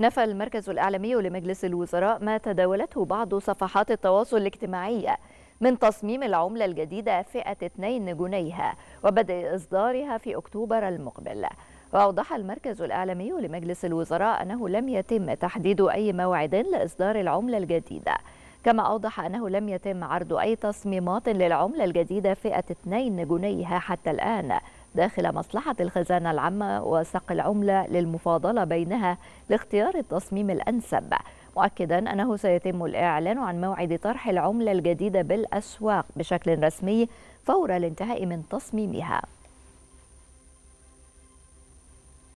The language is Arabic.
نفى المركز الإعلامي لمجلس الوزراء ما تداولته بعض صفحات التواصل الاجتماعي من تصميم العملة الجديدة فئة 2 جنيها وبدء إصدارها في أكتوبر المقبل وأوضح المركز الإعلامي لمجلس الوزراء أنه لم يتم تحديد أي موعد لإصدار العملة الجديدة كما أوضح أنه لم يتم عرض أي تصميمات للعملة الجديدة فئة 2 جنيها حتى الآن داخل مصلحة الخزانة العامة وسق العملة للمفاضلة بينها لاختيار التصميم الأنسب مؤكدا أنه سيتم الإعلان عن موعد طرح العملة الجديدة بالأسواق بشكل رسمي فور الانتهاء من تصميمها